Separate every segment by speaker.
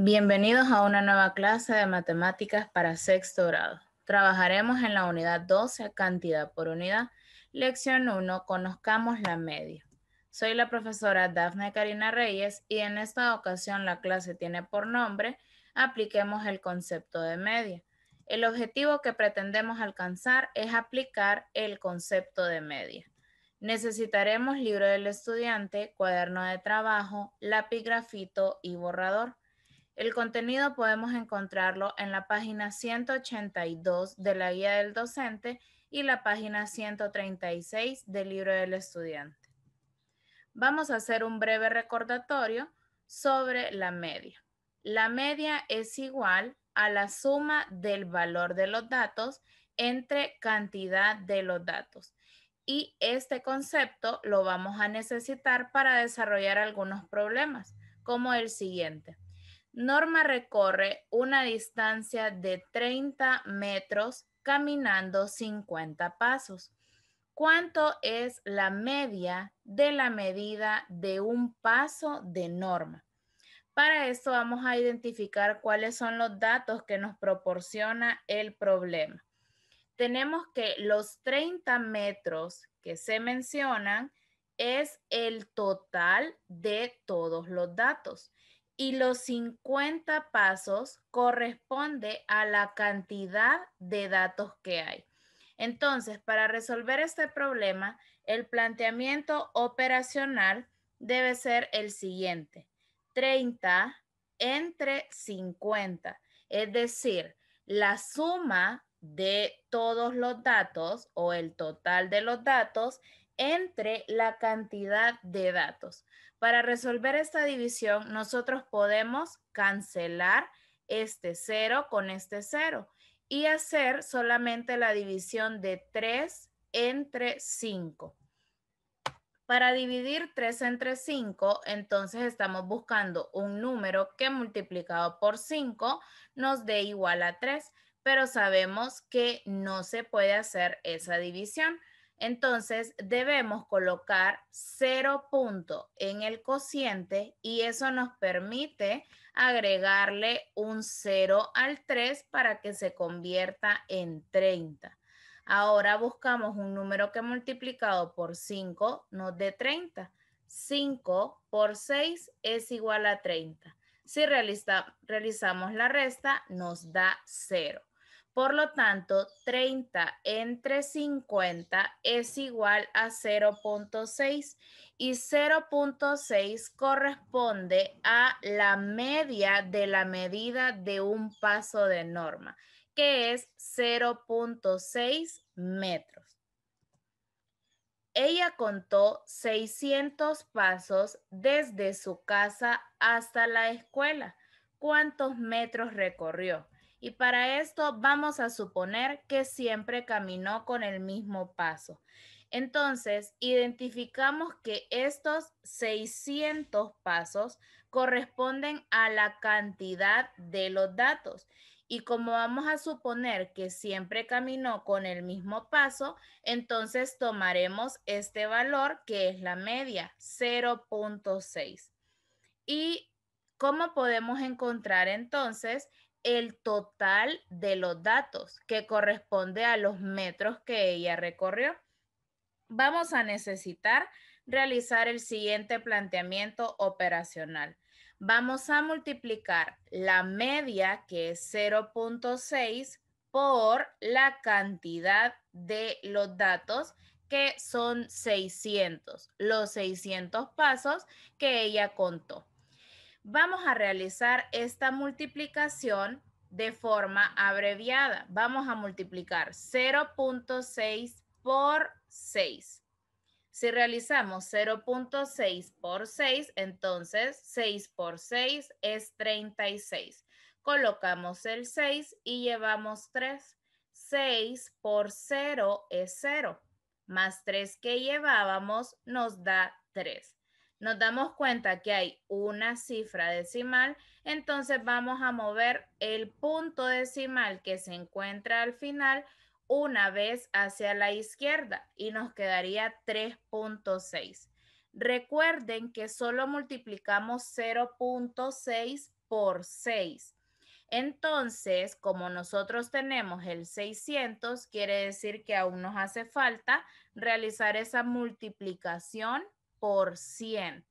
Speaker 1: Bienvenidos a una nueva clase de matemáticas para sexto grado. Trabajaremos en la unidad 12, cantidad por unidad. Lección 1, conozcamos la media. Soy la profesora Dafne Karina Reyes y en esta ocasión la clase tiene por nombre Apliquemos el concepto de media. El objetivo que pretendemos alcanzar es aplicar el concepto de media. Necesitaremos libro del estudiante, cuaderno de trabajo, lápiz grafito y borrador. El contenido podemos encontrarlo en la página 182 de la guía del docente y la página 136 del libro del estudiante. Vamos a hacer un breve recordatorio sobre la media. La media es igual a la suma del valor de los datos entre cantidad de los datos. Y este concepto lo vamos a necesitar para desarrollar algunos problemas, como el siguiente. Norma recorre una distancia de 30 metros caminando 50 pasos. ¿Cuánto es la media de la medida de un paso de norma? Para eso vamos a identificar cuáles son los datos que nos proporciona el problema. Tenemos que los 30 metros que se mencionan es el total de todos los datos y los 50 pasos corresponde a la cantidad de datos que hay. Entonces, para resolver este problema, el planteamiento operacional debe ser el siguiente. 30 entre 50, es decir, la suma de todos los datos o el total de los datos entre la cantidad de datos. Para resolver esta división, nosotros podemos cancelar este 0 con este 0 y hacer solamente la división de 3 entre 5. Para dividir 3 entre 5, entonces estamos buscando un número que multiplicado por 5 nos dé igual a 3, pero sabemos que no se puede hacer esa división. Entonces debemos colocar 0 punto en el cociente y eso nos permite agregarle un 0 al 3 para que se convierta en 30. Ahora buscamos un número que multiplicado por 5 nos dé 30. 5 por 6 es igual a 30. Si realizamos la resta, nos da 0. Por lo tanto, 30 entre 50 es igual a 0.6 y 0.6 corresponde a la media de la medida de un paso de norma, que es 0.6 metros. Ella contó 600 pasos desde su casa hasta la escuela. ¿Cuántos metros recorrió? Y para esto vamos a suponer que siempre caminó con el mismo paso. Entonces, identificamos que estos 600 pasos corresponden a la cantidad de los datos. Y como vamos a suponer que siempre caminó con el mismo paso, entonces tomaremos este valor que es la media, 0.6. ¿Y cómo podemos encontrar entonces el total de los datos que corresponde a los metros que ella recorrió. Vamos a necesitar realizar el siguiente planteamiento operacional. Vamos a multiplicar la media, que es 0.6, por la cantidad de los datos que son 600, los 600 pasos que ella contó. Vamos a realizar esta multiplicación de forma abreviada. Vamos a multiplicar 0.6 por 6. Si realizamos 0.6 por 6, entonces 6 por 6 es 36. Colocamos el 6 y llevamos 3. 6 por 0 es 0. Más 3 que llevábamos nos da 3 nos damos cuenta que hay una cifra decimal, entonces vamos a mover el punto decimal que se encuentra al final una vez hacia la izquierda y nos quedaría 3.6. Recuerden que solo multiplicamos 0.6 por 6. Entonces, como nosotros tenemos el 600, quiere decir que aún nos hace falta realizar esa multiplicación por 100.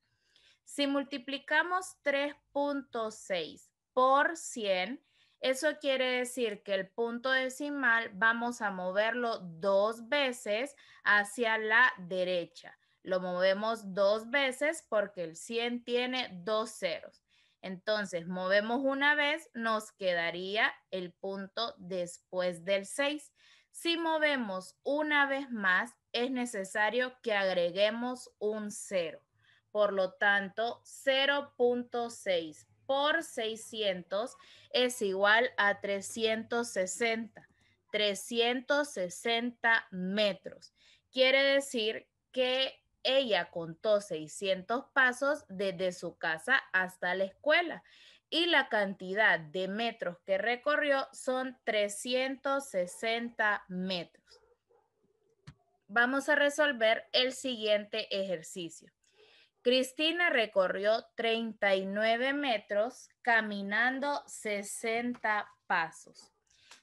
Speaker 1: Si multiplicamos 3.6 por 100, eso quiere decir que el punto decimal vamos a moverlo dos veces hacia la derecha. Lo movemos dos veces porque el 100 tiene dos ceros. Entonces, movemos una vez, nos quedaría el punto después del 6. Si movemos una vez más, es necesario que agreguemos un cero. Por lo tanto, 0.6 por 600 es igual a 360. 360 metros. Quiere decir que ella contó 600 pasos desde su casa hasta la escuela y la cantidad de metros que recorrió son 360 metros. Vamos a resolver el siguiente ejercicio. Cristina recorrió 39 metros caminando 60 pasos.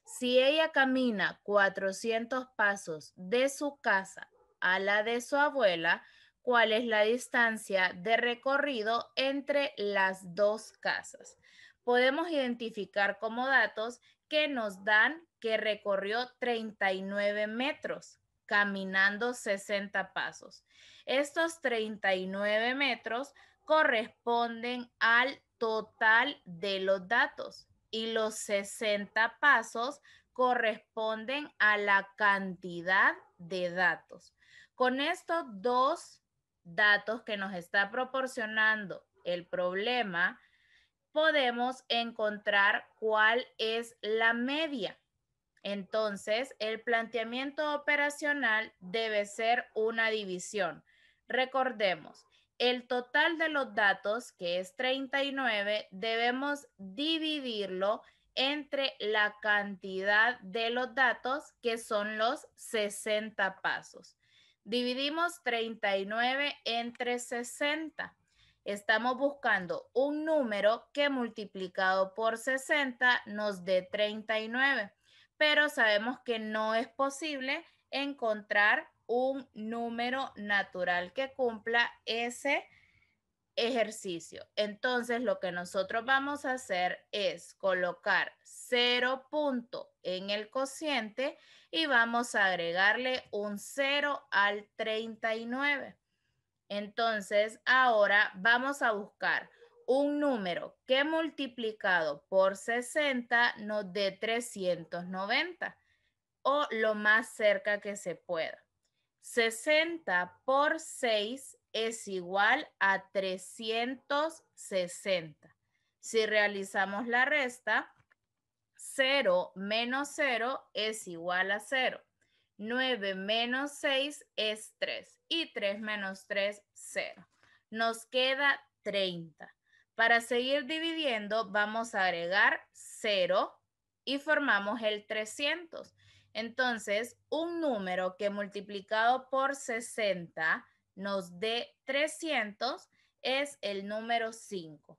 Speaker 1: Si ella camina 400 pasos de su casa a la de su abuela, cuál es la distancia de recorrido entre las dos casas. Podemos identificar como datos que nos dan que recorrió 39 metros caminando 60 pasos. Estos 39 metros corresponden al total de los datos y los 60 pasos corresponden a la cantidad de datos. Con estos dos datos que nos está proporcionando el problema, podemos encontrar cuál es la media. Entonces, el planteamiento operacional debe ser una división. Recordemos, el total de los datos, que es 39, debemos dividirlo entre la cantidad de los datos, que son los 60 pasos. Dividimos 39 entre 60. Estamos buscando un número que multiplicado por 60 nos dé 39, pero sabemos que no es posible encontrar un número natural que cumpla ese ejercicio. Entonces lo que nosotros vamos a hacer es colocar 0 en el cociente y vamos a agregarle un 0 al 39. Entonces, ahora vamos a buscar un número que multiplicado por 60 nos dé 390 o lo más cerca que se pueda. 60 por 6 es igual a 360. Si realizamos la resta, 0 menos 0 es igual a 0. 9 menos 6 es 3 y 3 menos 3, 0. Nos queda 30. Para seguir dividiendo vamos a agregar 0 y formamos el 300. Entonces, un número que multiplicado por 60 nos dé 300 es el número 5.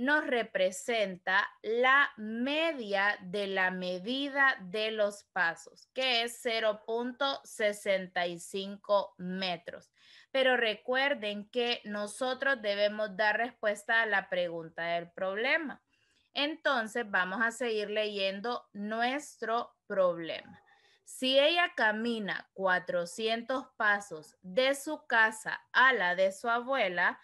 Speaker 1: nos representa la media de la medida de los pasos, que es 0.65 metros. Pero recuerden que nosotros debemos dar respuesta a la pregunta del problema. Entonces vamos a seguir leyendo nuestro problema. Si ella camina 400 pasos de su casa a la de su abuela,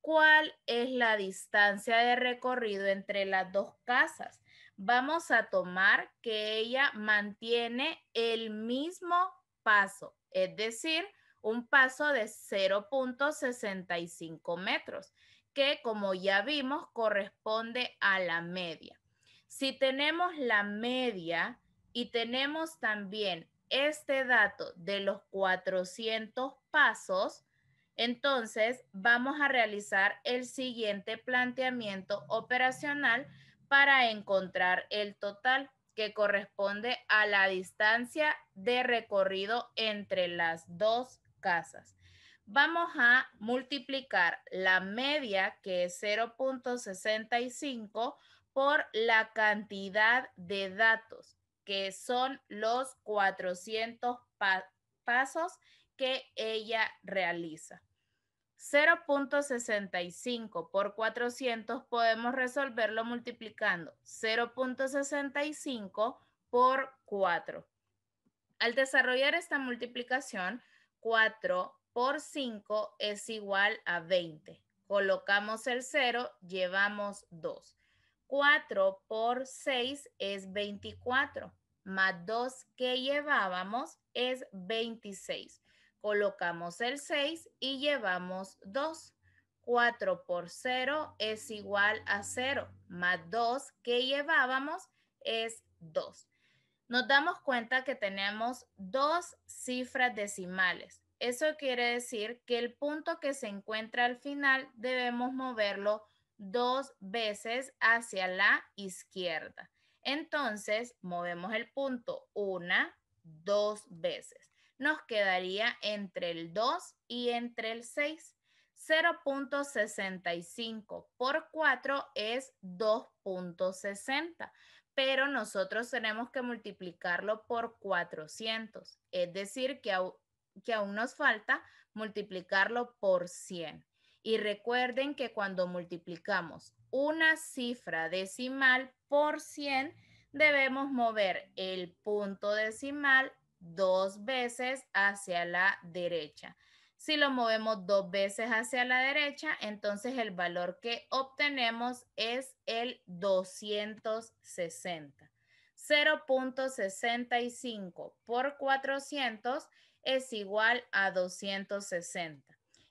Speaker 1: cuál es la distancia de recorrido entre las dos casas. Vamos a tomar que ella mantiene el mismo paso, es decir, un paso de 0.65 metros, que como ya vimos corresponde a la media. Si tenemos la media y tenemos también este dato de los 400 pasos, entonces, vamos a realizar el siguiente planteamiento operacional para encontrar el total que corresponde a la distancia de recorrido entre las dos casas. Vamos a multiplicar la media, que es 0.65, por la cantidad de datos, que son los 400 pasos que ella realiza. 0.65 por 400 podemos resolverlo multiplicando 0.65 por 4. Al desarrollar esta multiplicación, 4 por 5 es igual a 20. Colocamos el 0, llevamos 2. 4 por 6 es 24, más 2 que llevábamos es 26. Colocamos el 6 y llevamos 2. 4 por 0 es igual a 0, más 2 que llevábamos es 2. Nos damos cuenta que tenemos dos cifras decimales. Eso quiere decir que el punto que se encuentra al final debemos moverlo dos veces hacia la izquierda. Entonces, movemos el punto una, dos veces nos quedaría entre el 2 y entre el 6. 0.65 por 4 es 2.60, pero nosotros tenemos que multiplicarlo por 400, es decir, que, que aún nos falta multiplicarlo por 100. Y recuerden que cuando multiplicamos una cifra decimal por 100, debemos mover el punto decimal dos veces hacia la derecha. Si lo movemos dos veces hacia la derecha, entonces el valor que obtenemos es el 260. 0.65 por 400 es igual a 260.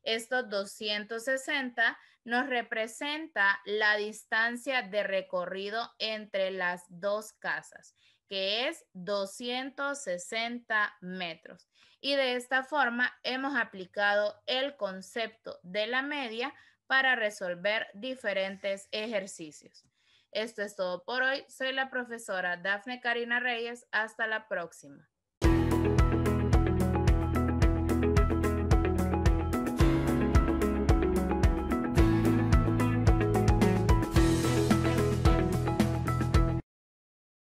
Speaker 1: Estos 260 nos representa la distancia de recorrido entre las dos casas que es 260 metros. Y de esta forma hemos aplicado el concepto de la media para resolver diferentes ejercicios. Esto es todo por hoy. Soy la profesora Dafne Karina Reyes. Hasta la próxima.